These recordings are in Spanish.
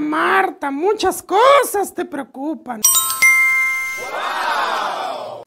Marta, muchas cosas te preocupan.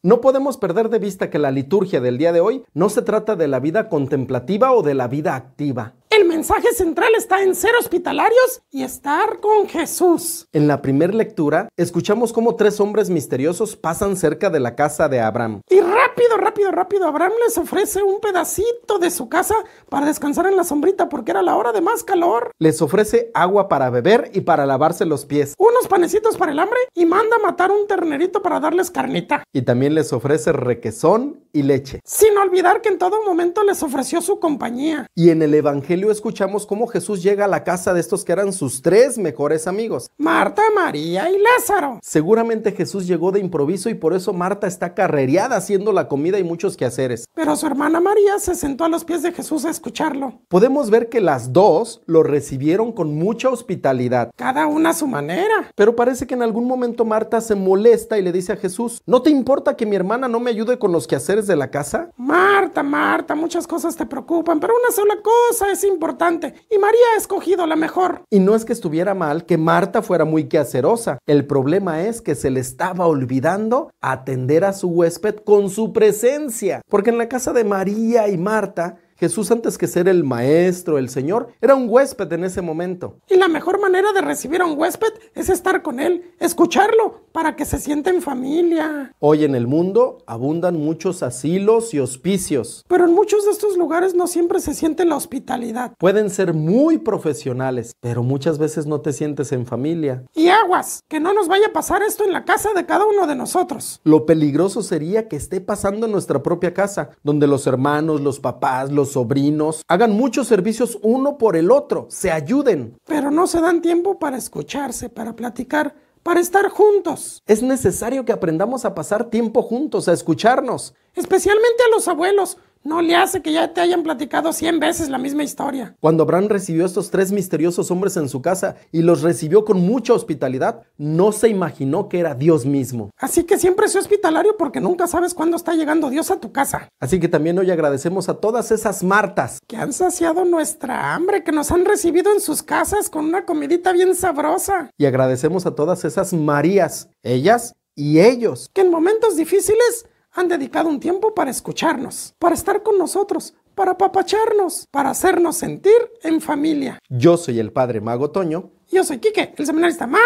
No podemos perder de vista que la liturgia del día de hoy no se trata de la vida contemplativa o de la vida activa. El mensaje central está en ser hospitalarios y estar con Jesús. En la primera lectura, escuchamos cómo tres hombres misteriosos pasan cerca de la casa de Abraham. Y rápido, rápido, rápido, Abraham les ofrece un pedacito de su casa para descansar en la sombrita porque era la hora de más calor. Les ofrece agua para beber y para lavarse los pies. Unos panecitos para el hambre y manda matar un ternerito para darles carnita. Y también les ofrece requesón y leche. Sin olvidar que en todo momento les ofreció su compañía. Y en el Evangelio escuchamos cómo Jesús llega a la casa de estos que eran sus tres mejores amigos, Marta, María y Lázaro. Seguramente Jesús llegó de improviso y por eso Marta está carrereada haciendo la comida y muchos quehaceres. Pero su hermana María se sentó a los pies de Jesús a escucharlo. Podemos ver que las dos lo recibieron con mucha hospitalidad. Cada una a su manera. Pero parece que en algún momento Marta se molesta y le dice a Jesús, ¿no te importa que mi hermana no me ayude con los quehaceres de la casa? Marta, Marta, muchas cosas te preocupan, pero una sola cosa es importante y María ha escogido la mejor. Y no es que estuviera mal que Marta fuera muy quehacerosa. El problema es que se le estaba olvidando atender a su huésped con su presencia. Porque en la casa de María y Marta, Jesús, antes que ser el maestro, el Señor, era un huésped en ese momento. Y la mejor manera de recibir a un huésped es estar con él, escucharlo, para que se sienta en familia. Hoy en el mundo abundan muchos asilos y hospicios. Pero en muchos de estos lugares no siempre se siente la hospitalidad. Pueden ser muy profesionales, pero muchas veces no te sientes en familia. Y aguas, que no nos vaya a pasar esto en la casa de cada uno de nosotros. Lo peligroso sería que esté pasando en nuestra propia casa, donde los hermanos, los papás, los sobrinos, hagan muchos servicios uno por el otro, se ayuden. Pero no se dan tiempo para escucharse, para platicar, para estar juntos. Es necesario que aprendamos a pasar tiempo juntos, a escucharnos. Especialmente a los abuelos. No le hace que ya te hayan platicado cien veces la misma historia. Cuando Abraham recibió a estos tres misteriosos hombres en su casa y los recibió con mucha hospitalidad, no se imaginó que era Dios mismo. Así que siempre es hospitalario porque nunca sabes cuándo está llegando Dios a tu casa. Así que también hoy agradecemos a todas esas martas que han saciado nuestra hambre, que nos han recibido en sus casas con una comidita bien sabrosa. Y agradecemos a todas esas Marías, ellas y ellos, que en momentos difíciles han dedicado un tiempo para escucharnos, para estar con nosotros, para papacharnos, para hacernos sentir en familia. Yo soy el padre Mago Toño. Yo soy Quique, el seminarista más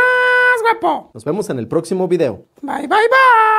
guapo. Nos vemos en el próximo video. Bye, bye, bye.